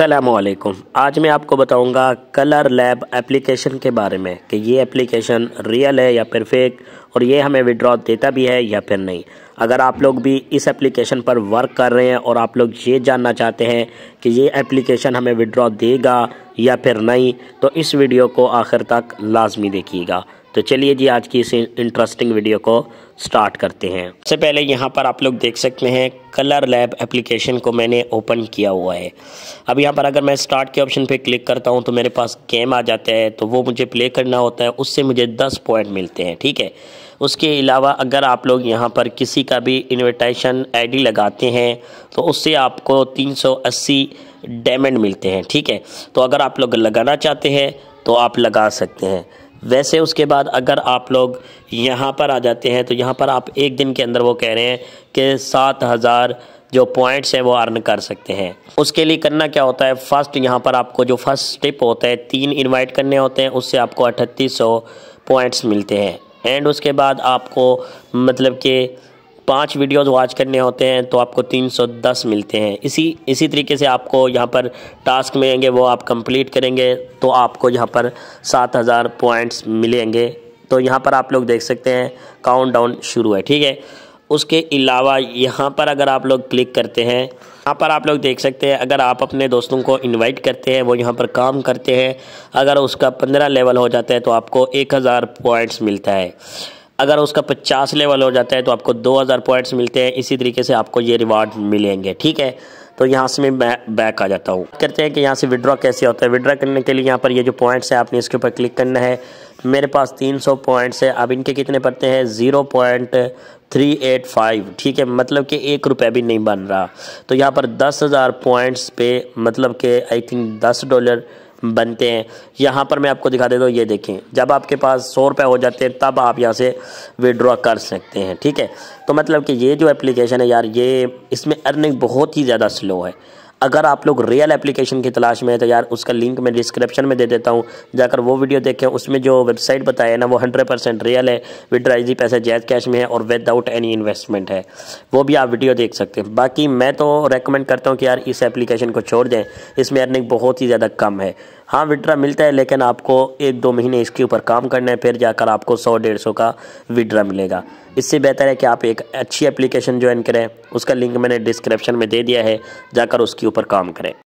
असलकुम आज मैं आपको बताऊंगा कलर लैब एप्लीकेशन के बारे में कि ये एप्लीकेशन रियल है या फिर फेक और ये हमें विड्रॉ देता भी है या फिर नहीं अगर आप लोग भी इस एप्लीकेशन पर वर्क कर रहे हैं और आप लोग ये जानना चाहते हैं कि ये एप्लीकेशन हमें विड्रॉ देगा या फिर नहीं तो इस वीडियो को आखिर तक लाजमी देखिएगा तो चलिए जी आज की इस इंटरेस्टिंग वीडियो को स्टार्ट करते हैं सबसे पहले यहाँ पर आप लोग देख सकते हैं कलर लैब एप्लीकेशन को मैंने ओपन किया हुआ है अब यहाँ पर अगर मैं स्टार्ट के ऑप्शन पे क्लिक करता हूँ तो मेरे पास गेम आ जाता है तो वो मुझे प्ले करना होता है उससे मुझे दस पॉइंट मिलते हैं ठीक है उसके अलावा अगर आप लोग यहाँ पर किसी का भी इन्विटेशन आई लगाते हैं तो उससे आपको तीन डायमंड मिलते हैं ठीक है तो अगर आप लोग लगाना चाहते हैं तो आप लगा सकते हैं वैसे उसके बाद अगर आप लोग यहाँ पर आ जाते हैं तो यहाँ पर आप एक दिन के अंदर वो कह रहे हैं कि सात हज़ार जो पॉइंट्स हैं वो अर्न कर सकते हैं उसके लिए करना क्या होता है फर्स्ट यहाँ पर आपको जो फर्स्ट स्टेप होता है तीन इन्वाइट करने होते हैं उससे आपको अठतीस पॉइंट्स मिलते हैं एंड उसके बाद आपको मतलब कि पाँच वीडियोस वॉच करने होते हैं तो आपको 310 मिलते हैं इसी इसी तरीके से आपको यहाँ पर टास्क मिलेंगे वो आप कंप्लीट करेंगे तो आपको यहाँ पर 7000 पॉइंट्स मिलेंगे तो यहाँ पर आप लोग देख सकते हैं काउंट डाउन शुरू है ठीक है उसके अलावा यहाँ पर अगर आप लोग क्लिक करते हैं यहाँ पर आप लोग देख सकते हैं अगर आप अपने दोस्तों को इनवाइट करते हैं वो यहाँ पर काम करते हैं अगर उसका पंद्रह लेवल हो जाता है तो आपको एक हज़ार पॉइंट्स मिलता है अगर उसका पचास लेवल हो जाता है तो आपको दो हज़ार पॉइंट्स मिलते हैं इसी तरीके से आपको ये रिवार्ड मिलेंगे ठीक है तो यहाँ से मैं बैक आ जाता हूँ करते हैं कि यहाँ से विड्रॉ कैसे होता है विड्रॉ करने के लिए यहाँ पर ये जो पॉइंट्स है आपने इसके ऊपर क्लिक करना है मेरे पास 300 पॉइंट्स है अब इनके कितने पड़ते हैं zero point three eight five ठीक है मतलब कि एक रुपये भी नहीं बन रहा तो यहाँ पर दस हज़ार पॉइंट्स पे मतलब कि आई थिंक दस डॉलर बनते हैं यहाँ पर मैं आपको दिखा देता हूँ ये देखें जब आपके पास सौ रुपये हो जाते हैं तब आप यहाँ से विड्रॉ कर सकते हैं ठीक है तो मतलब कि ये जो एप्लीकेशन है यार ये इसमें अर्निंग बहुत ही ज़्यादा स्लो है अगर आप लोग रियल एप्लीकेशन की तलाश में है तो यार उसका लिंक मैं डिस्क्रिप्शन में दे देता हूँ जाकर वो वीडियो देखें उसमें जो वेबसाइट बताया ना वो हंड्रेड परसेंट रियल है विड्राइजी पैसे जैज कैश में है और विदाउट एनी इन्वेस्टमेंट है वो भी आप वीडियो देख सकते हैं बाकी मैं तो रेकमेंड करता हूँ कि यार इस एप्लीकेशन को छोड़ दें इसमें अर्निंग बहुत ही ज़्यादा कम है हाँ विड्रा मिलता है लेकिन आपको एक दो महीने इसके ऊपर काम करना है फिर जाकर आपको सौ डेढ़ सौ का विड्रा मिलेगा इससे बेहतर है कि आप एक अच्छी एप्लीकेशन ज्वाइन करें उसका लिंक मैंने डिस्क्रिप्शन में दे दिया है जाकर उसके ऊपर काम करें